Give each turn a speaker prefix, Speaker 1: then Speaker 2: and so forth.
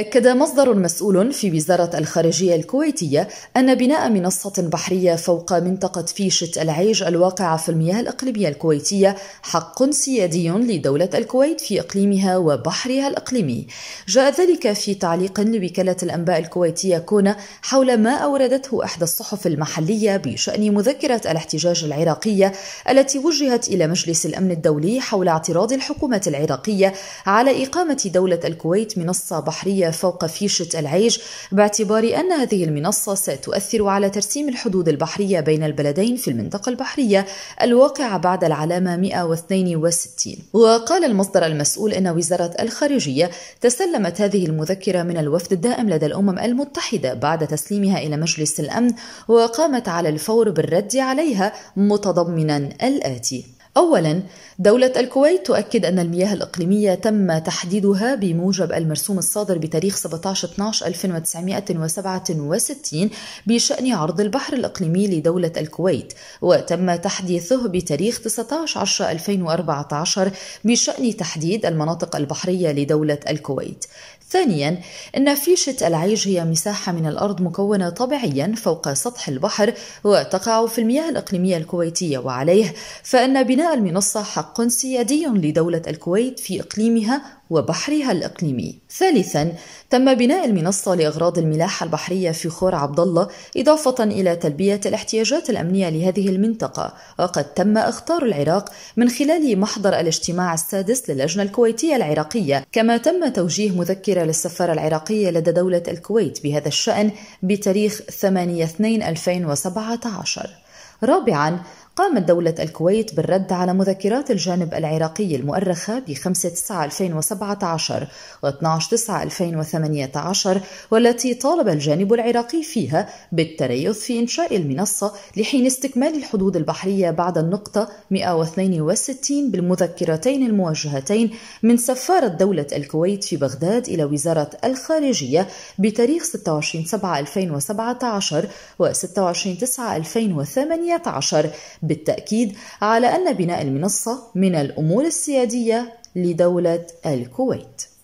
Speaker 1: أكد مصدر مسؤول في وزارة الخارجية الكويتية أن بناء منصة بحرية فوق منطقة فيشة العيج الواقعة في المياه الإقليمية الكويتية حق سيادي لدولة الكويت في إقليمها وبحرها الإقليمي. جاء ذلك في تعليق لوكالة الأنباء الكويتية كونا حول ما أوردته إحدى الصحف المحلية بشأن مذكرة الاحتجاج العراقية التي وجهت إلى مجلس الأمن الدولي حول اعتراض الحكومة العراقية على إقامة دولة الكويت منصة بحرية فوق فيشة العيش باعتبار أن هذه المنصة ستؤثر على ترسيم الحدود البحرية بين البلدين في المنطقة البحرية الواقعة بعد العلامة 162 وقال المصدر المسؤول أن وزارة الخارجية تسلمت هذه المذكرة من الوفد الدائم لدى الأمم المتحدة بعد تسليمها إلى مجلس الأمن وقامت على الفور بالرد عليها متضمنا الآتي أولا دولة الكويت تؤكد أن المياه الإقليمية تم تحديدها بموجب المرسوم الصادر بتاريخ 17/12/1967 بشأن عرض البحر الإقليمي لدولة الكويت وتم تحديثه بتاريخ 19/10/2014 بشأن تحديد المناطق البحرية لدولة الكويت ثانيا ان فيشه العيج هي مساحه من الارض مكونه طبيعيا فوق سطح البحر وتقع في المياه الاقليميه الكويتيه وعليه فان بناء المنصة حق سيادي لدولة الكويت في إقليمها وبحرها الإقليمي. ثالثاً، تم بناء المنصة لأغراض الملاحة البحرية في خور عبد الله إضافة إلى تلبية الاحتياجات الأمنية لهذه المنطقة، وقد تم اختار العراق من خلال محضر الاجتماع السادس للجنة الكويتية العراقية، كما تم توجيه مذكرة للسفارة العراقية لدى دولة الكويت بهذا الشأن بتاريخ 8/2/2017. رابعاً، قامت دولة الكويت بالرد على مذكرات الجانب العراقي المؤرخة ب 5 9 2017 و 12 9 2018 والتي طالب الجانب العراقي فيها بالتريث في إنشاء المنصة لحين استكمال الحدود البحرية بعد النقطة 162 بالمذكرتين الموجهتين من سفارة دولة الكويت في بغداد إلى وزارة الخارجية بتاريخ 26 7 2017 و 26 9 2018 بالتأكيد على أن بناء المنصة من الأمور السيادية لدولة الكويت